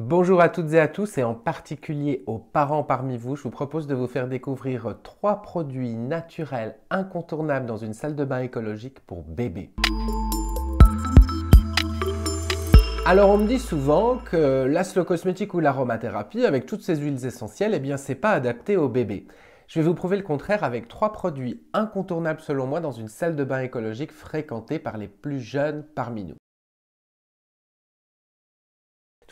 Bonjour à toutes et à tous et en particulier aux parents parmi vous, je vous propose de vous faire découvrir trois produits naturels incontournables dans une salle de bain écologique pour bébés. Alors on me dit souvent que l'aslo cosmétique ou l'aromathérapie avec toutes ces huiles essentielles, eh bien c'est pas adapté aux bébés. Je vais vous prouver le contraire avec trois produits incontournables selon moi dans une salle de bain écologique fréquentée par les plus jeunes parmi nous.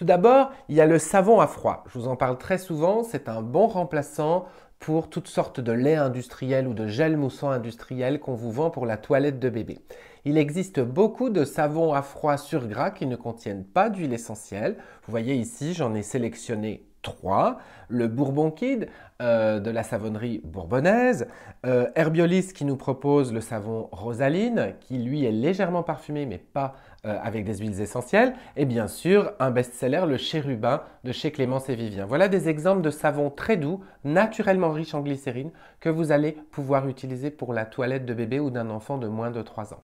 Tout d'abord, il y a le savon à froid. Je vous en parle très souvent, c'est un bon remplaçant pour toutes sortes de lait industriel ou de gel moussant industriel qu'on vous vend pour la toilette de bébé. Il existe beaucoup de savons à froid sur gras qui ne contiennent pas d'huile essentielle. Vous voyez ici, j'en ai sélectionné 3, le Bourbon Kid euh, de la savonnerie bourbonnaise, euh, Herbiolis qui nous propose le savon Rosaline, qui lui est légèrement parfumé mais pas euh, avec des huiles essentielles, et bien sûr un best-seller, le Chérubin de chez Clémence et Vivien. Voilà des exemples de savons très doux, naturellement riches en glycérine, que vous allez pouvoir utiliser pour la toilette de bébé ou d'un enfant de moins de 3 ans.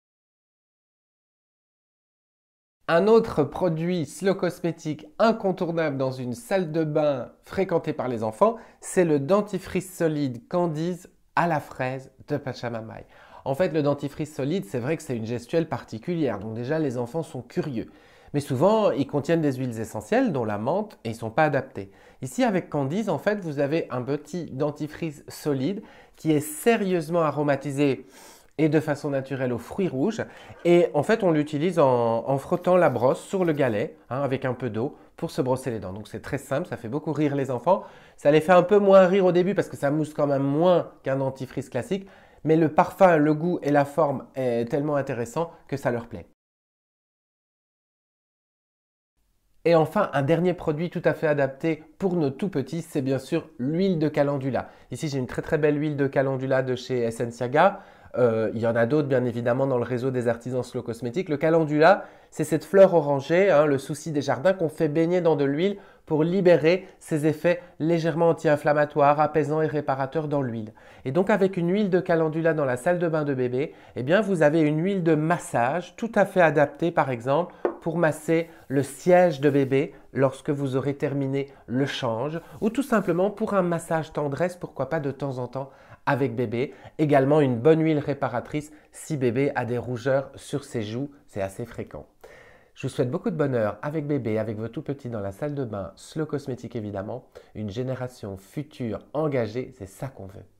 Un autre produit slow cosmétique incontournable dans une salle de bain fréquentée par les enfants, c'est le dentifrice solide Candice à la fraise de Pachamamaï. En fait, le dentifrice solide, c'est vrai que c'est une gestuelle particulière, donc déjà les enfants sont curieux. Mais souvent, ils contiennent des huiles essentielles, dont la menthe, et ils ne sont pas adaptés. Ici, avec Candice, en fait, vous avez un petit dentifrice solide qui est sérieusement aromatisé et de façon naturelle aux fruits rouges. Et en fait, on l'utilise en, frottant la brosse sur le galet hein, avec un peu d'eau pour se brosser les dents. Donc c'est très simple, ça fait beaucoup rire les enfants. Ça les fait un peu moins rire au début parce que ça mousse quand même moins qu'un dentifrice classique. Mais le parfum, le goût et la forme est tellement intéressant que ça leur plaît. Et enfin, un dernier produit tout à fait adapté pour nos tout petits, c'est bien sûr l'huile de calendula. Ici, j'ai une très très belle huile de calendula de chez Essentia euh, il y en a d'autres, bien évidemment, dans le réseau des artisans slow cosmétiques. Le calendula, c'est cette fleur orangée, hein, le souci des jardins, qu'on fait baigner dans de l'huile pour libérer ses effets légèrement anti-inflammatoires, apaisants et réparateurs dans l'huile. Et donc avec une huile de calendula dans la salle de bain de bébé, eh bien vous avez une huile de massage tout à fait adaptée par exemple pour masser le siège de bébé lorsque vous aurez terminé le change ou tout simplement pour un massage tendresse pourquoi pas de temps en temps avec bébé. Également une bonne huile réparatrice si bébé a des rougeurs sur ses joues, c'est assez fréquent. Je vous souhaite beaucoup de bonheur avec bébé, avec vos tout petits dans la salle de bain, slow cosmétique évidemment, une génération future engagée, c'est ça qu'on veut.